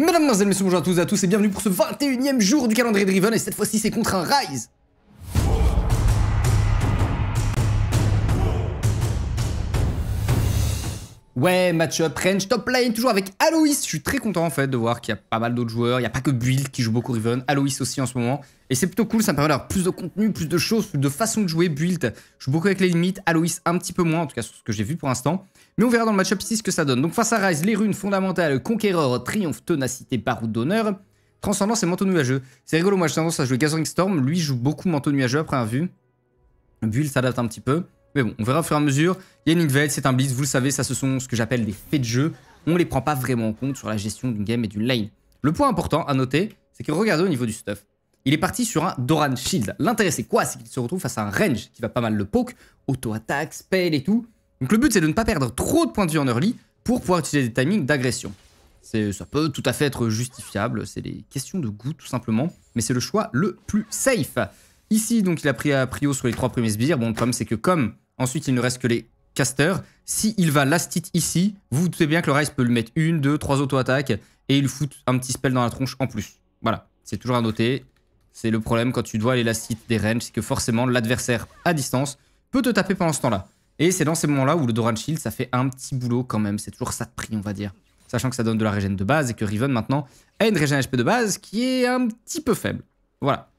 Mesdames, et Messieurs, bonjour à tous et à tous et bienvenue pour ce 21ème jour du calendrier Driven et cette fois-ci c'est contre un Rise Ouais, match-up, range, top lane, toujours avec Alois. Je suis très content en fait de voir qu'il y a pas mal d'autres joueurs. Il n'y a pas que Build qui joue beaucoup Riven, Alois aussi en ce moment. Et c'est plutôt cool, ça me permet d'avoir plus de contenu, plus de choses, plus de façons de jouer. Build joue beaucoup avec les limites, Alois un petit peu moins, en tout cas sur ce que j'ai vu pour l'instant. Mais on verra dans le match-up ici ce que ça donne. Donc face à Rise, les runes fondamentales, Conqueror, Triomphe, Tenacité, Baroud d'honneur, Transcendance et Manteau nuageux. C'est rigolo, moi j'ai tendance à jouer Gathering Storm, lui joue beaucoup Manteau nuageux après un vue. Build s'adapte un petit peu. Mais bon, on verra au fur et à mesure. Il y a une Invade, c'est un Blitz, vous le savez, ça ce sont ce que j'appelle des faits de jeu. On ne les prend pas vraiment en compte sur la gestion d'une game et d'une lane. Le point important à noter, c'est que regardez au niveau du stuff. Il est parti sur un Doran Shield. L'intérêt c'est quoi C'est qu'il se retrouve face à un range qui va pas mal le poke, auto-attaque, spell et tout. Donc le but c'est de ne pas perdre trop de points de vue en early pour pouvoir utiliser des timings d'agression. Ça peut tout à fait être justifiable, c'est des questions de goût tout simplement, mais c'est le choix le plus safe. Ici, donc, il a pris à prio sur les trois premiers sbires. Bon, le problème, c'est que comme ensuite, il ne reste que les casters, si il va last hit ici, vous vous doutez bien que le Rice peut lui mettre une, deux, trois auto-attaques et il fout un petit spell dans la tronche en plus. Voilà, c'est toujours à noter. C'est le problème quand tu dois aller last hit des ranges, c'est que forcément, l'adversaire à distance peut te taper pendant ce temps-là. Et c'est dans ces moments-là où le Doran Shield, ça fait un petit boulot quand même. C'est toujours ça de prix, on va dire. Sachant que ça donne de la régène de base et que Riven maintenant a une régène HP de base qui est un petit peu faible. Voilà.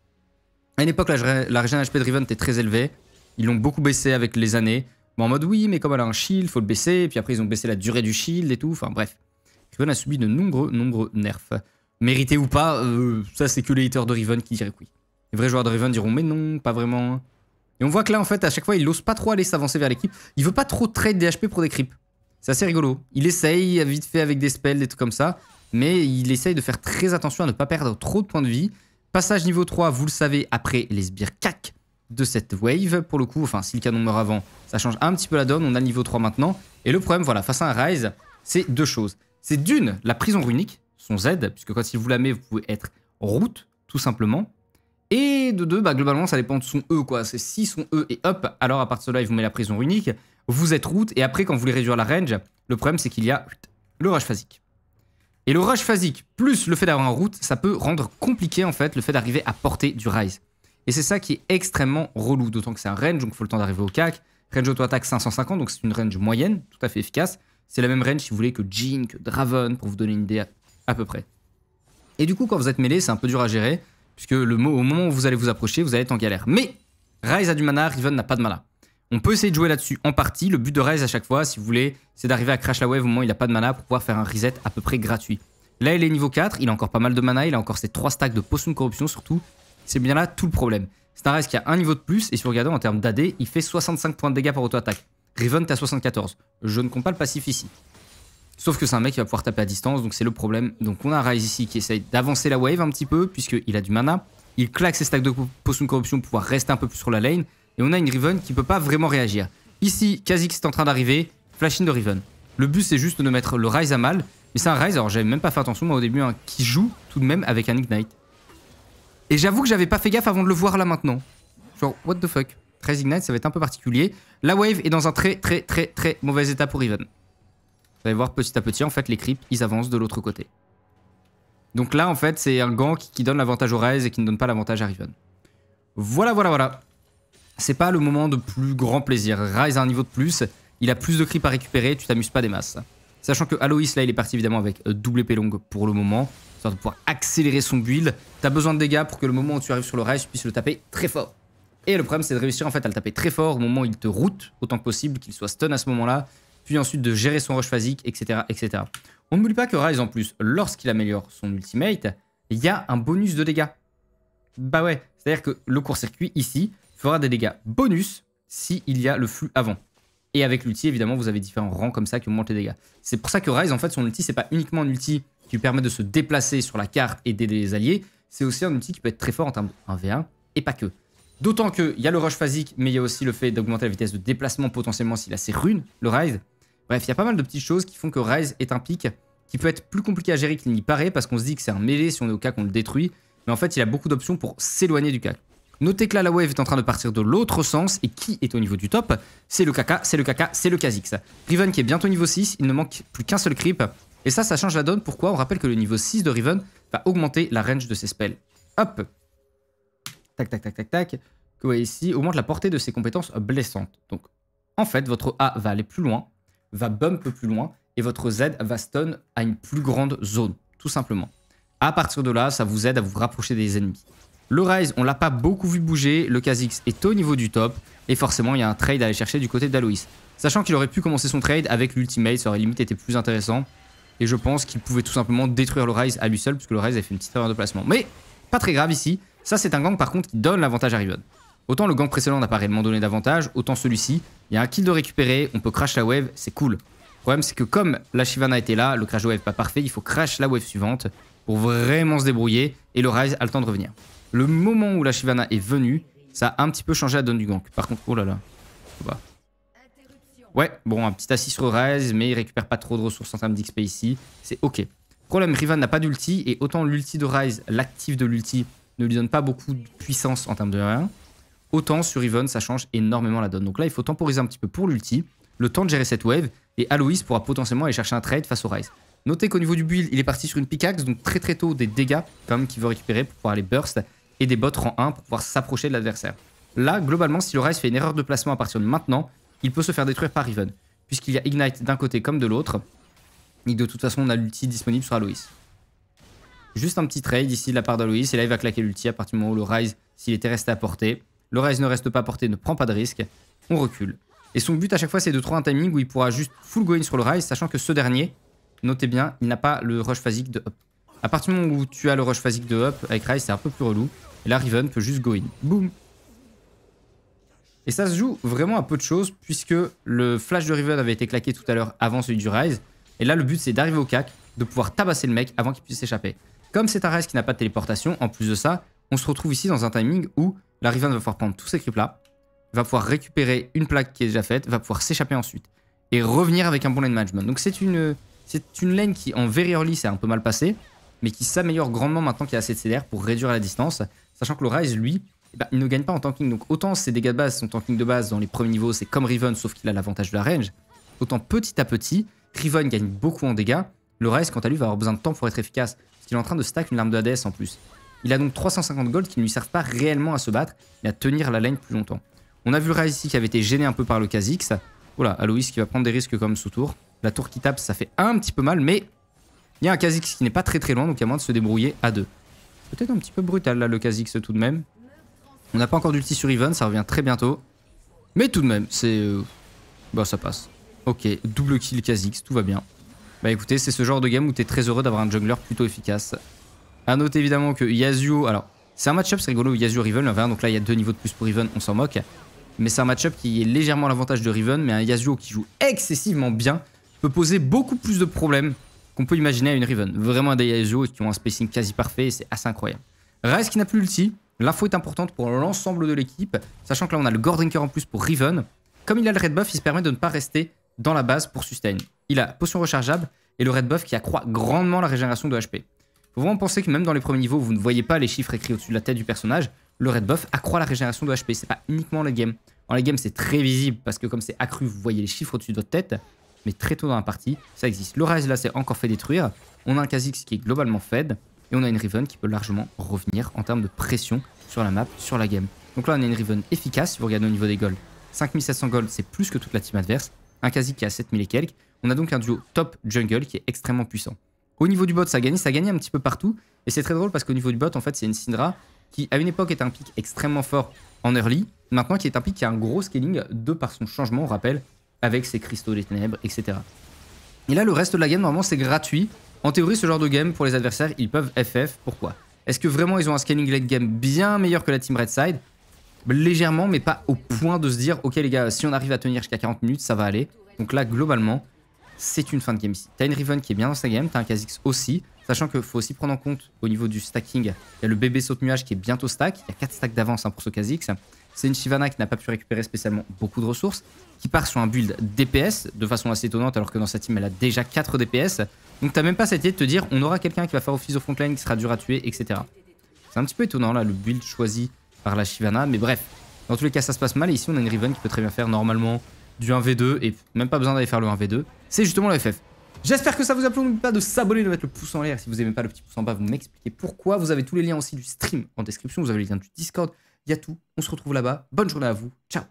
À une époque, la, la HP de Riven était très élevée. Ils l'ont beaucoup baissé avec les années. Bon, en mode, oui, mais comme elle a un shield, faut le baisser. Et puis après, ils ont baissé la durée du shield et tout. Enfin, bref. Riven a subi de nombreux, nombreux nerfs. Mérité ou pas, euh, ça, c'est que les haters de Riven qui diraient oui. Les vrais joueurs de Riven diront, mais non, pas vraiment. Et on voit que là, en fait, à chaque fois, il n'ose pas trop aller s'avancer vers l'équipe. Il veut pas trop trade des HP pour des creeps. C'est assez rigolo. Il essaye vite fait avec des spells, et tout comme ça. Mais il essaye de faire très attention à ne pas perdre trop de points de vie. Passage niveau 3, vous le savez, après les sbires cac de cette wave, pour le coup, enfin si le canon meurt avant, ça change un petit peu la donne, on a niveau 3 maintenant, et le problème, voilà, face à un Rise, c'est deux choses. C'est d'une, la prison runique, son Z, puisque quand il vous la met, vous pouvez être route, tout simplement, et de deux, bah, globalement, ça dépend de son E, quoi. C'est si son E est up, alors à partir de là, il vous met la prison runique vous êtes route, et après, quand vous voulez réduire la range, le problème, c'est qu'il y a le rush phasique. Et le rush phasique, plus le fait d'avoir un route, ça peut rendre compliqué en fait le fait d'arriver à porter du rise. Et c'est ça qui est extrêmement relou, d'autant que c'est un range, donc il faut le temps d'arriver au CAC. Range auto-attaque 550, donc c'est une range moyenne, tout à fait efficace. C'est la même range si vous voulez que Jin, que Draven, pour vous donner une idée à, peu près. Et du coup, quand vous êtes mêlé, c'est un peu dur à gérer, puisque le au moment où vous allez vous approcher, vous allez être en galère. Mais Rise a du mana, Riven n'a pas de mana. On peut essayer de jouer là-dessus en partie. Le but de Rise à chaque fois, si vous voulez, c'est d'arriver à crash la wave au moment où il n'a pas de mana pour pouvoir faire un reset à peu près gratuit. Là, il est niveau 4, il a encore pas mal de mana, il a encore ses 3 stacks de potions de corruption surtout. C'est bien là tout le problème. C'est un Rise qui a un niveau de plus et si vous regardez en termes d'AD, il fait 65 points de dégâts par auto-attaque. Riven, à 74. Je ne compte pas le passif ici. Sauf que c'est un mec qui va pouvoir taper à distance, donc c'est le problème. Donc on a ici qui essaye d'avancer la wave un petit peu, puisqu'il a du mana. Il claque ses stacks de Potions de corruption pour pouvoir rester un peu plus sur la lane et on a une Riven qui peut pas vraiment réagir. Ici, Kha'Zix est en train d'arriver, flash de Riven. Le but c'est juste de mettre le Rise à mal, mais c'est un Rise, alors j'avais même pas fait attention au début, hein, qui joue tout de même avec un Ignite. Et j'avoue que j'avais pas fait gaffe avant de le voir là maintenant. Genre, what the fuck 13 Ignite, ça va être un peu particulier. La wave est dans un très très très très mauvais état pour Riven. Vous allez voir petit à petit, en fait, les creeps, ils avancent de l'autre côté. Donc là, en fait, c'est un gant qui donne l'avantage au Rise et qui ne donne pas l'avantage à Riven. Voilà, voilà, voilà c'est pas le moment de plus grand plaisir. Rise a un niveau de plus, il a plus de creep à récupérer, tu t'amuses pas des masses. Sachant que Aloïs, là, il est parti évidemment avec euh, double épée longue pour le moment, histoire de pouvoir accélérer son build. T'as besoin de dégâts pour que le moment où tu arrives sur le Rise, tu puisses le taper très fort. Et le problème, c'est de réussir en fait à le taper très fort au moment où il te route autant que possible, qu'il soit stun à ce moment-là, puis ensuite de gérer son rush phasique, etc. etc. On n'oublie pas que Rise, en plus, lorsqu'il améliore son ultimate, il y a un bonus de dégâts. Bah ouais, c'est-à-dire que le court-circuit ici, fera des dégâts bonus s'il y a le flux avant. Et avec l'ulti, évidemment, vous avez différents rangs comme ça qui augmentent les dégâts. C'est pour ça que Rise, en fait, son ulti, c'est pas uniquement un ulti qui lui permet de se déplacer sur la carte et d'aider les alliés, c'est aussi un outil qui peut être très fort en termes de 1v1 et pas que. D'autant qu'il y a le rush phasique, mais il y a aussi le fait d'augmenter la vitesse de déplacement potentiellement s'il a ses runes, le Rise. Bref, il y a pas mal de petites choses qui font que Rise est un pic qui peut être plus compliqué à gérer qu'il n'y paraît parce qu'on se dit que c'est un mêlé si on est au cas qu'on le détruit, mais en fait il a beaucoup d'options pour s'éloigner du cas. Notez que là, la wave est en train de partir de l'autre sens. Et qui est au niveau du top C'est le caca, c'est le caca, c'est le Kha'Zix. Riven qui est bientôt niveau 6. Il ne manque plus qu'un seul creep. Et ça, ça change la donne. Pourquoi On rappelle que le niveau 6 de Riven va augmenter la range de ses spells. Hop Tac, tac, tac, tac, tac. Que vous voyez ici, augmente la portée de ses compétences blessantes. Donc, en fait, votre A va aller plus loin, va bump plus loin, et votre Z va stun à une plus grande zone, tout simplement. À partir de là, ça vous aide à vous rapprocher des ennemis. Le Rise, on l'a pas beaucoup vu bouger. Le Kha'Zix est au niveau du top. Et forcément, il y a un trade à aller chercher du côté d'Alois. Sachant qu'il aurait pu commencer son trade avec l'Ultimate, ça aurait limite été plus intéressant. Et je pense qu'il pouvait tout simplement détruire le Rise à lui seul, puisque le Rise a fait une petite erreur de placement. Mais pas très grave ici. Ça, c'est un gang par contre qui donne l'avantage à Riven, Autant le gang précédent n'a pas réellement donné d'avantage, autant celui-ci. Il y a un kill de récupérer, on peut crash la wave, c'est cool. Le problème, c'est que comme la Shivana était là, le crash de wave pas parfait, il faut crash la wave suivante pour vraiment se débrouiller et le Rise a le temps de revenir. Le moment où la Shivana est venue, ça a un petit peu changé la donne du gank. Par contre, oh là là. Bah. Ouais, bon, un petit assis sur Rise, mais il récupère pas trop de ressources en termes d'XP ici. C'est ok. Problème, Riven n'a pas d'ulti, et autant l'ulti de Rise, l'actif de l'ulti, ne lui donne pas beaucoup de puissance en termes de rien, autant sur Riven, ça change énormément la donne. Donc là, il faut temporiser un petit peu pour l'ulti, le temps de gérer cette wave, et Aloïs pourra potentiellement aller chercher un trade face au Rise. Notez qu'au niveau du build, il est parti sur une pickaxe, donc très très tôt des dégâts quand même qu'il veut récupérer pour pouvoir aller burst et des bots rang 1 pour pouvoir s'approcher de l'adversaire. Là, globalement, si le Rise fait une erreur de placement à partir de maintenant, il peut se faire détruire par Riven, puisqu'il y a Ignite d'un côté comme de l'autre, et de toute façon on a l'ulti disponible sur Alois. Juste un petit trade ici de la part d'Alois, et là il va claquer l'ulti à partir du moment où le Rise, s'il était resté à portée, le Rise ne reste pas à portée, ne prend pas de risque, on recule. Et son but à chaque fois c'est de trouver un timing où il pourra juste full go in sur le Rise, sachant que ce dernier, notez bien, il n'a pas le rush phasique de up. À partir du moment où tu as le rush physique de up avec Rise, c'est un peu plus relou. Et la Riven peut juste go in. Boum Et ça se joue vraiment à peu de choses, puisque le flash de Riven avait été claqué tout à l'heure avant celui du Rise. Et là, le but, c'est d'arriver au cac, de pouvoir tabasser le mec avant qu'il puisse s'échapper. Comme c'est un Rise qui n'a pas de téléportation, en plus de ça, on se retrouve ici dans un timing où la Riven va pouvoir prendre tous ces creeps-là, va pouvoir récupérer une plaque qui est déjà faite, va pouvoir s'échapper ensuite et revenir avec un bon lane management. Donc c'est une, c'est une lane qui en very early c'est un peu mal passé, mais qui s'améliore grandement maintenant qu'il y a assez de CDR pour réduire la distance. Sachant que le Rise, lui, eh ben, il ne gagne pas en tanking. Donc autant ses dégâts de base, son tanking de base dans les premiers niveaux, c'est comme Riven, sauf qu'il a l'avantage de la range. Autant petit à petit, Riven gagne beaucoup en dégâts. Le Rise, quant à lui, va avoir besoin de temps pour être efficace. Parce qu'il est en train de stack une larme de Hades en plus. Il a donc 350 gold qui ne lui servent pas réellement à se battre, et à tenir la lane plus longtemps. On a vu le Rise ici qui avait été gêné un peu par le Kha'Zix. Voilà, Aloïs qui va prendre des risques comme sous tour. La tour qui tape, ça fait un petit peu mal, mais il y a un Kha'Zix qui n'est pas très très loin, donc il y a de se débrouiller à deux. Peut-être un petit peu brutal là le Kha'Zix tout de même. On n'a pas encore d'ulti sur Even, ça revient très bientôt. Mais tout de même, c'est... Euh, bah ça passe. Ok, double kill Kha'Zix, tout va bien. Bah écoutez, c'est ce genre de game où t'es très heureux d'avoir un jungler plutôt efficace. À noter évidemment que Yasuo... Alors, c'est un match-up, c'est rigolo, Yasuo Riven, donc là il y a deux niveaux de plus pour Riven, on s'en moque. Mais c'est un match-up qui est légèrement l'avantage de Riven, mais un Yasuo qui joue excessivement bien peut poser beaucoup plus de problèmes qu'on peut imaginer à une Riven. Vraiment des ISO qui ont un spacing quasi parfait, c'est assez incroyable. reste qui n'a plus l'ulti, l'info est importante pour l'ensemble de l'équipe, sachant que là on a le Gore en plus pour Riven. Comme il a le red buff, il se permet de ne pas rester dans la base pour sustain. Il a potion rechargeable et le red buff qui accroît grandement la régénération de HP. Faut vraiment penser que même dans les premiers niveaux, vous ne voyez pas les chiffres écrits au-dessus de la tête du personnage, le red buff accroît la régénération de HP, c'est pas uniquement la game. En les game, c'est très visible parce que comme c'est accru, vous voyez les chiffres au-dessus de votre tête mais très tôt dans la partie, ça existe. L'orage là c'est encore fait détruire, on a un Kha'Zix qui est globalement fed, et on a une Riven qui peut largement revenir en termes de pression sur la map, sur la game. Donc là on a une Riven efficace, si vous regardez au niveau des gold. 5700 gold c'est plus que toute la team adverse, un Kha'Zix qui a à 7000 et quelques, on a donc un duo top jungle qui est extrêmement puissant. Au niveau du bot ça a gagné, ça a gagné un petit peu partout, et c'est très drôle parce qu'au niveau du bot en fait c'est une Syndra qui à une époque était un pic extrêmement fort en early, maintenant qui est un pic qui a un gros scaling de par son changement, on rappelle, avec ses cristaux des ténèbres, etc. Et là, le reste de la game, normalement, c'est gratuit. En théorie, ce genre de game, pour les adversaires, ils peuvent FF. Pourquoi Est-ce que vraiment ils ont un scaling late game bien meilleur que la team red side Légèrement, mais pas au point de se dire, ok les gars, si on arrive à tenir jusqu'à 40 minutes, ça va aller. Donc là, globalement, c'est une fin de game ici. T'as une Riven qui est bien dans sa game, t'as un Kha'Zix aussi, sachant qu'il faut aussi prendre en compte au niveau du stacking, il y a le bébé saute nuage qui est bientôt stack, il y a 4 stacks d'avance hein, pour ce Kha'Zix. C'est une Shyvana qui n'a pas pu récupérer spécialement beaucoup de ressources, qui part sur un build DPS de façon assez étonnante alors que dans sa team elle a déjà 4 DPS. Donc t'as même pas cette idée de te dire on aura quelqu'un qui va faire office au frontline, qui sera dur à tuer, etc. C'est un petit peu étonnant là le build choisi par la Shivana mais bref. Dans tous les cas ça se passe mal ici on a une Riven qui peut très bien faire normalement du 1v2 et même pas besoin d'aller faire le 1v2. C'est justement le FF. J'espère que ça vous a plu. N'oubliez pas de s'abonner, de mettre le pouce en l'air. Si vous aimez pas le petit pouce en bas, vous m'expliquez pourquoi. Vous avez tous les liens aussi du stream en description. Vous avez les liens du Discord. Il y a tout. On se retrouve là-bas. Bonne journée à vous. Ciao